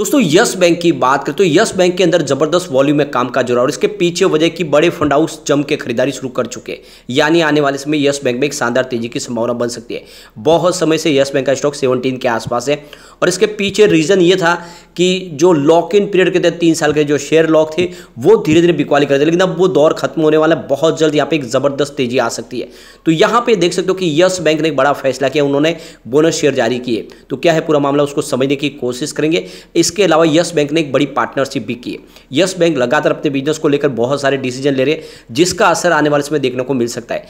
दोस्तों yes Bank की बात करें तो यस बैंक के अंदर जबरदस्त वॉल्यूम में काम काज हो रहा है और इसके पीछे वजह की बड़े फंड हाउस जम के खरीदारी शुरू कर चुके हैं यानी आने वाले समय यस बैंक में एक शानदार तेजी की संभावना बन सकती है बहुत समय से यस बैंक का स्टॉक सेवनटीन के आसपास है और इसके पीछे रीजन ये था कि जो लॉक इन पीरियड के तहत तीन साल के जो शेयर लॉक थे वो धीरे धीरे बिकवाली करते लेकिन अब वो दौर खत्म होने वाला है बहुत जल्द यहाँ पे एक ज़बरदस्त तेजी आ सकती है तो यहाँ पे देख सकते हो कि यस बैंक ने एक बड़ा फैसला किया उन्होंने बोनस शेयर जारी किए तो क्या है पूरा मामला उसको समझने की कोशिश करेंगे इस इसके अलावा यस बैंक ने एक बड़ी पार्टनरशिप भी की है यस बैंक लगातार अपने बिजनेस को लेकर बहुत सारे डिसीजन ले रहे हैं जिसका असर आने वाले समय देखने को मिल सकता है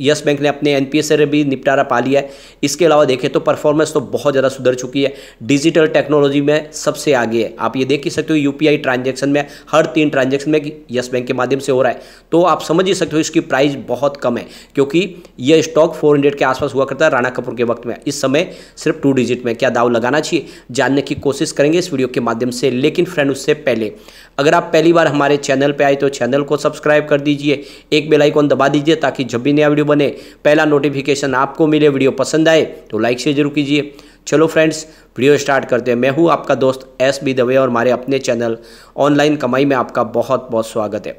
यस बैंक ने अपने एनपीएस से भी निपटारा पा लिया है इसके अलावा देखें तो परफॉर्मेंस तो बहुत ज़्यादा सुधर चुकी है डिजिटल टेक्नोलॉजी में सबसे आगे है आप ये देख ही सकते हो यूपीआई ट्रांजैक्शन में हर तीन ट्रांजैक्शन में यस बैंक के माध्यम से हो रहा है तो आप समझ ही सकते हो इसकी प्राइस बहुत कम है क्योंकि यह स्टॉक फोर के आसपास हुआ करता है राणा कपूर के वक्त में इस समय सिर्फ टू डिजिट में क्या दाव लगाना चाहिए जानने की कोशिश करेंगे इस वीडियो के माध्यम से लेकिन फ्रेंड उससे पहले अगर आप पहली बार हमारे चैनल पर आए तो चैनल को सब्सक्राइब कर दीजिए एक बेलाइकॉन दबा दीजिए ताकि जब भी नया वीडियो बने पहला नोटिफिकेशन आपको मिले वीडियो पसंद आए तो लाइक शेयर जरूर कीजिए चलो फ्रेंड्स वीडियो स्टार्ट करते हैं मैं हूँ आपका दोस्त एस बी दवे और हमारे अपने चैनल ऑनलाइन कमाई में आपका बहुत बहुत स्वागत है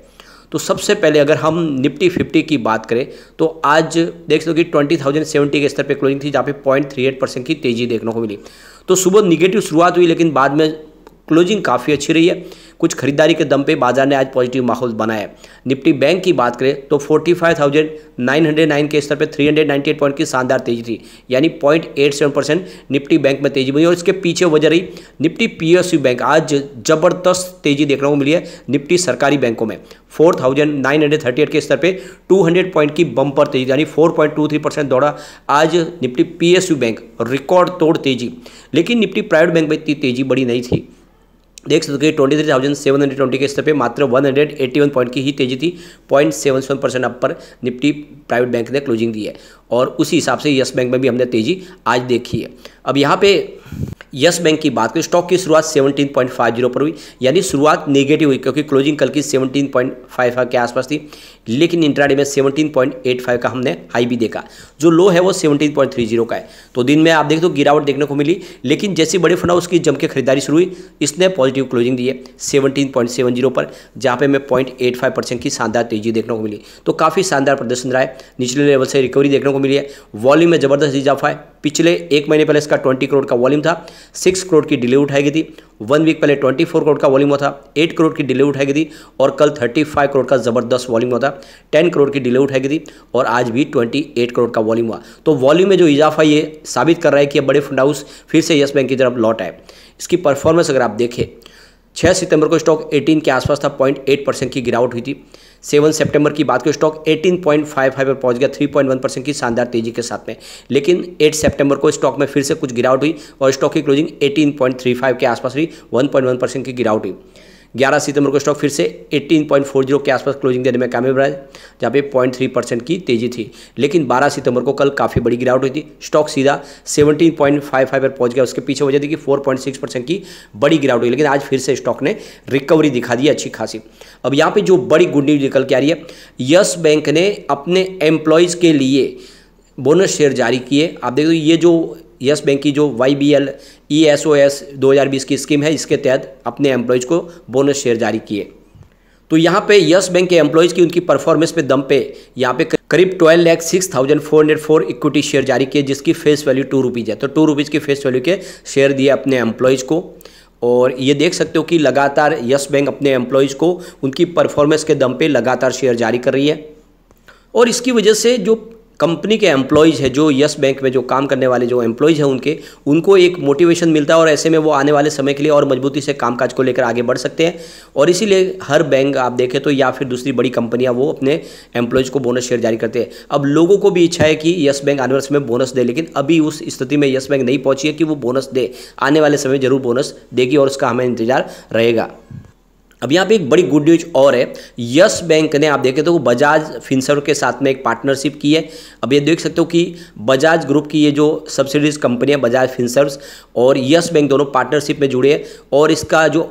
तो सबसे पहले अगर हम निफ्टी फिफ्टी की बात करें तो आज देख सको कि ट्वेंटी थाउजेंड सेवेंटी के स्तर पे क्लोजिंग थी जहाँ पे पॉइंट थ्री एट परसेंट की तेजी देखने को मिली तो सुबह निगेटिव शुरुआत हुई लेकिन बाद में क्लोजिंग काफ़ी अच्छी रही है कुछ खरीदारी के दम पे बाजार ने आज पॉजिटिव माहौल बनाया निफ्टी बैंक की बात करें तो 45,909 के स्तर पर 398 पॉइंट की शानदार तेजी थी यानी 0.87 परसेंट निफ्टी बैंक में तेजी बनी और इसके पीछे वजह रही निफ्टी पीएसयू बैंक आज जबरदस्त तेजी देखने को मिली है निफ्टी सरकारी बैंकों में 4,938 के स्तर पे 200 पॉइंट की बम्पर तेजी यानी 4.23 परसेंट दौड़ा आज निफ्टी पीएसयू बैंक रिकॉर्ड तोड़ तेजी लेकिन निफ्टी प्राइवेट बैंक में इतनी तेजी बड़ी नहीं थी देख सकते हो twenty three thousand seven hundred twenty के स्तर पे मात्र one hundred eighty one point की ही तेजी थी point seven seven percent up पर निफ्टी प्राइवेट बैंक ने क्लोजिंग दी है और उसी हिसाब से यस बैंक में भी हमने तेजी आज देखी है अब यहाँ पे यस बैंक की बात करें स्टॉक की शुरुआत 17.50 पर हुई यानी शुरुआत नेगेटिव हुई क्योंकि क्लोजिंग कल की 17.55 के आसपास थी लेकिन इंट्राडे में 17.85 का हमने हाई भी देखा जो लो है वो 17.30 का है तो दिन में आप देख हो तो गिरावट देखने को मिली लेकिन जैसे बड़े फंड उसकी जम के खरीदारी शुरू हुई इसने पॉजिटिव क्लोजिंग दी है सेवनटीन पर जहाँ पर हमें पॉइंट की शानदार तेजी देखने को मिली तो काफ़ी शानदार प्रदर्शन रहा है निचले लेवल से रिकवरी देखने को मिली है वॉल्यूम में ज़बरदस्त इजाफा है पिछले एक महीने पहले इसका ट्वेंटी करोड़ का वॉल्यूम था सिक्स करोड़ की डिले उठाई गई थी वन वीक पहले ट्वेंटी फोर करोड़ का वॉल्यूम हुआ था एट करोड़ की डिले उठाई गई थी और कल थर्टी फाइव करोड़ का जबरदस्त वॉल्यूम हुआ था टेन करोड़ की डिले उठाई गई थी और आज भी ट्वेंटी एट करोड़ का वॉल्यूम हुआ तो वॉल्यूम में जो इजाफा ये साबित कर रहा है कि अब बड़े फंड हाउस फिर से येस बैंक की तरफ लौट आए इसकी परफॉर्मेंस अगर आप देखें छः सितंबर को स्टॉक एटीन के आसपास था पॉइंट परसेंट की गिरावट हुई थी सेवन सेप्टेम्बर की बात करें stock eighteen point five five पर पहुंच गया थ्री पॉइंट वन परसेंट की शानदार तेजी के साथ में लेकिन एट सेप्टेम्बर को स्टॉक में फिर से कुछ गिरावट हुई और स्टॉक की closing eighteen point three five के आसपास हुई वन पॉइंट वन परसेंट की गिरावट हुई 11 सितंबर को स्टॉक फिर से 18.40 के आसपास क्लोजिंग देने में कामयाब रहा जहाँ पे 0.3 परसेंट की तेजी थी लेकिन 12 सितंबर को कल काफ़ी बड़ी गिरावट हुई थी स्टॉक सीधा 17.55 पर पहुंच गया उसके पीछे वजह थी कि 4.6 परसेंट की बड़ी गिरावट हुई लेकिन आज फिर से स्टॉक ने रिकवरी दिखा दी अच्छी खासी अब यहाँ पर जो बड़ी गुड न्यूज निकल के आ रही है यस बैंक ने अपने एम्प्लॉयज़ के लिए बोनस शेयर जारी किए आप देखो ये जो यस बैंक की जो Y B L E S O S दो हज़ार बीस की स्कीम है इसके तहत अपने एम्प्लॉयज़ को बोनस शेयर जारी किए तो यहाँ पे यस बैंक के एम्प्लॉयज़ की उनकी परफॉर्मेंस पे दम पे यहाँ पे करीब twelve lakh six thousand four hundred four equity share जारी किए जिसकी फेस वैल्यू टू रुपीज़ है तो टू रुपीज़ की फेस वैल्यू के शेयर दिए अपने एम्प्लॉयज़ को और ये देख सकते हो कि लगातार यस बैंक अपने एम्प्लॉयज़ को उनकी परफॉर्मेंस के दम पे लगातार शेयर जारी कर रही है और इसकी वजह से जो कंपनी के एम्प्लॉयज़ है जो यस बैंक में जो काम करने वाले जो एम्प्लॉयज़ हैं उनके उनको एक मोटिवेशन मिलता है और ऐसे में वो आने वाले समय के लिए और मजबूती से कामकाज को लेकर आगे बढ़ सकते हैं और इसीलिए हर बैंक आप देखें तो या फिर दूसरी बड़ी कंपनियाँ वो अपने एम्प्लॉयज़ को बोनस शेयर जारी करते हैं अब लोगों को भी इच्छा है कि यस बैंक आने वाले समय बोनस दे लेकिन अभी उस स्थिति में यस बैंक नहीं पहुँची है कि वो बोनस दे आने वाले समय ज़रूर बोनस देगी और उसका हमें इंतजार रहेगा अब यहाँ पे एक बड़ी गुड न्यूज और है यस बैंक ने आप देखें तो बजाज फिंसर के साथ में एक पार्टनरशिप की है अब ये देख सकते हो कि बजाज ग्रुप की ये जो सब्सिडीज कंपनी है बजाज फिंसर्स और यस बैंक दोनों पार्टनरशिप में जुड़े हैं और इसका जो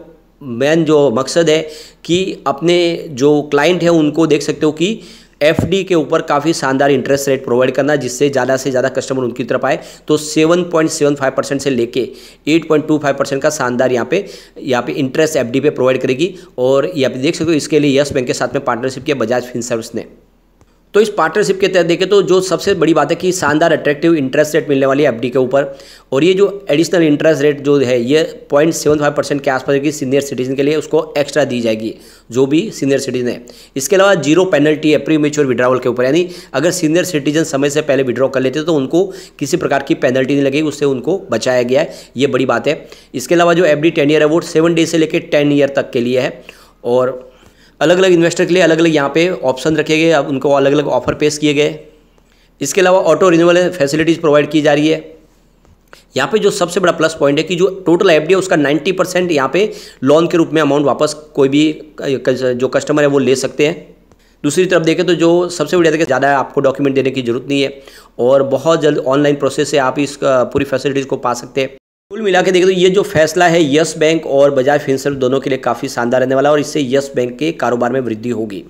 मेन जो मकसद है कि अपने जो क्लाइंट हैं उनको देख सकते हो कि एफ के ऊपर काफ़ी शानदार इंटरेस्ट रेट प्रोवाइड करना जिससे ज़्यादा से ज़्यादा कस्टमर उनकी तरफ आए तो 7.75 परसेंट से लेके 8.25 परसेंट का शानदार यहाँ पे यहाँ पे इंटरेस्ट एफ पे प्रोवाइड करेगी और यहाँ पे देख सकते हो इसके लिए यस बैंक के साथ में पार्टनरशिप किया बजाज फिन सर्विस ने तो इस पार्टनरशिप के तहत देखें तो जो सबसे बड़ी बात है कि शानदार अट्रैक्टिव इंटरेस्ट रेट मिलने वाली है एफडी के ऊपर और ये जो एडिशनल इंटरेस्ट रेट जो है ये पॉइंट सेवन फाइव परसेंट के आसपास की सीनियर सिटीजन के लिए उसको एक्स्ट्रा दी जाएगी जो भी सीनियर सिटीजन है इसके अलावा जीरो पेनल्टी है प्री मेच्योर विड्रावल के ऊपर यानी अगर सीनियर सिटीजन समय से पहले विड्रॉ कर लेते तो उनको किसी प्रकार की पेनल्टी नहीं लगेगी उससे उनको बचाया गया है ये बड़ी बात है इसके अलावा जो एफ डी टेन ईयर है वो सेवन डे से लेकर टेन ईयर तक के लिए है और अलग अलग इन्वेस्टर के लिए अलग अलग यहाँ पे ऑप्शन रखे गए अब उनको अलग अलग ऑफर पेश किए गए इसके अलावा ऑटो रिन्यूअल फैसिलिटीज़ प्रोवाइड की जा रही है यहाँ पे जो सबसे बड़ा प्लस पॉइंट है कि जो टोटल एफ है उसका 90 परसेंट यहाँ पे लोन के रूप में अमाउंट वापस कोई भी जो कस्टमर है वो ले सकते हैं दूसरी तरफ देखें तो जो सबसे बढ़िया देखिए ज़्यादा आपको डॉक्यूमेंट देने की जरूरत नहीं है और बहुत जल्द ऑनलाइन प्रोसेस से आप इस पूरी फैसिलिटीज़ को पा सकते हैं कुल मिला के देखें तो ये जो फैसला है यस बैंक और बजाज फिंसर दोनों के लिए काफ़ी शानदार रहने वाला और इससे यस बैंक के कारोबार में वृद्धि होगी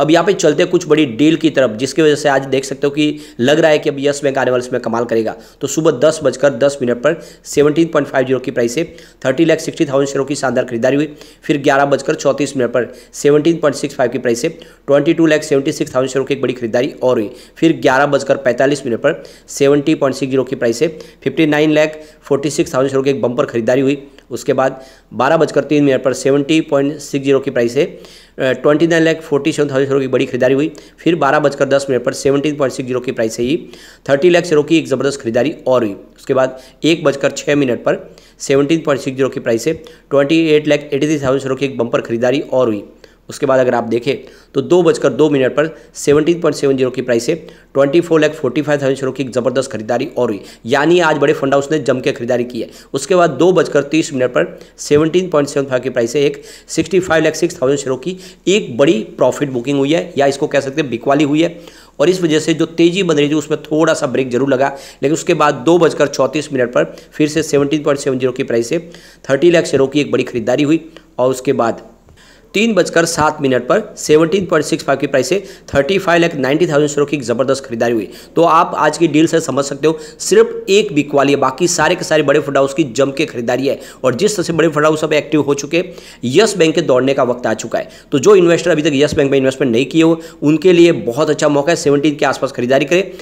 अब यहाँ पे चलते कुछ बड़ी डील की तरफ जिसकी वजह से आज देख सकते हो कि लग रहा है कि अब यस बैंक आने वाले इसमें कमाल करेगा तो सुबह दस बजकर दस मिनट पर सेवनटीन पॉइंट फाइव जीरो की प्राइस से थर्टी लैख सिक्सटी थाउजेंड शेयरों की शानदार खरीदारी हुई फिर ग्यारह बजकर चौंतीस मिनट पर सेवनटीन पॉइंट सिक्स फाइव की प्राइस से twenty two lakh seventy six thousand शेयरों की एक बड़ी खरीदारी और हुई फिर ग्यारह बजकर पैंतालीस मिनट पर सेवेंटी पॉइंट सिक्स जीरो की प्राइस से fifty nine lakh forty six thousand शेयरों की एक बम्पर खरीदारी हुई उसके बाद बारह बजकर तीन मिनट पर सेवेंटी पॉइंट सिक्स जीरो की प्राइस है twenty nine lakh forty seven thousand की बड़ी खरीदारी हुई फिर बारह बजकर दस मिनट पर सेवनटीन पॉइंट सिक्स जीरो की प्राइस से ही थर्टी लैख शेयरों की एक ज़बरदस्त खरीदारी और हुई उसके बाद एक बजकर छः मिनट पर सेवनटीन पॉइंट सिक्स जीरो की प्राइस से twenty eight lakh eighty three thousand crore की एक बंपर खरीदारी और हुई उसके बाद अगर आप देखें तो दो बजकर दो मिनट पर सेवनटीन पॉइंट सेवन जीरो की प्राइस से twenty four lakh forty five thousand की जबरदस्त खरीदारी और हुई यानी आज बड़े फंड हाउस ने जम के खरीदारी की है उसके बाद दो बजकर तीस मिनट पर सेवनटीन पॉइंट सेवन फाइव की प्राइस से एक sixty five lakh six thousand शेयरों की एक बड़ी प्रॉफिट बुकिंग हुई है या इसको कह सकते हैं बिकवाली हुई है और इस वजह से जो तेजी बन रही थी उसमें थोड़ा सा ब्रेक जरूर लगा लेकिन उसके बाद दो बजकर चौंतीस मिनट पर फिर से सेवनटीन पॉइंट सेवन जीरो की प्राइस से थर्टी लाख शेयरों की एक बड़ी खरीदारी हुई और उसके बाद तीन बजकर सात मिनट पर सेवनटीन पॉइंट सिक्स फाइव की प्राइस से thirty five lakh ninety thousand share की जबरदस्त खरीदारी हुई तो आप आज की डील से समझ सकते हो सिर्फ एक बिक वाली है बाकी सारे के सारे बड़े फंड हाउस की जम के खरीदारी है और जिस तरह से बड़े फंड हाउस अब एक्टिव हो चुके यस बैंक के दौड़ने का वक्त आ चुका है तो जो इन्वेस्टर अभी तक यस बैंक में इन्वेस्टमेंट नहीं किए हो उनके लिए बहुत अच्छा मौका है सेवनटीन के आसपास खरीदारी करें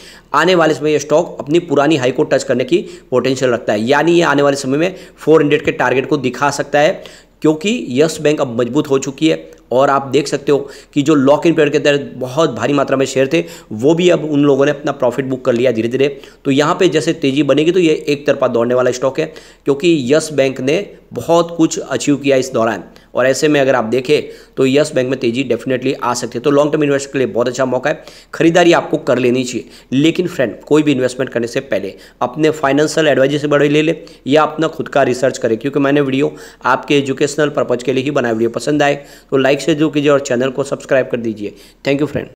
आने वाले समय ये स्टॉक अपनी पुरानी हाई को टच करने की पोटेंशियल रखता है यानी ये आने वाले समय में 400 के टारगेट को दिखा सकता है क्योंकि यस बैंक अब मजबूत हो चुकी है और आप देख सकते हो कि जो लॉक इन पेयर के तहत बहुत भारी मात्रा में शेयर थे वो भी अब उन लोगों ने अपना प्रॉफिट बुक कर लिया धीरे धीरे तो यहाँ पे जैसे तेजी बनेगी तो ये एक तरफा दौड़ने वाला स्टॉक है क्योंकि यस बैंक ने बहुत कुछ अचीव किया इस दौरान और ऐसे में अगर आप देखें तो यस बैंक में तेजी डेफिनेटली आ सकती है तो लॉन्ग टर्म इन्वेस्टर के लिए बहुत अच्छा मौका है खरीदारी आपको कर लेनी चाहिए लेकिन फ्रेंड कोई भी इन्वेस्टमेंट करने से पहले अपने फाइनेंशियल एडवाइजर से बड़े ले लें या अपना खुद का रिसर्च करें क्योंकि मैंने वीडियो आपके एजुकेशनल पर्पज़ के लिए ही बनाया वीडियो पसंद आए तो लाइक लाइक से जो कीजिए और चैनल को सब्सक्राइब कर दीजिए थैंक यू फ्रेंड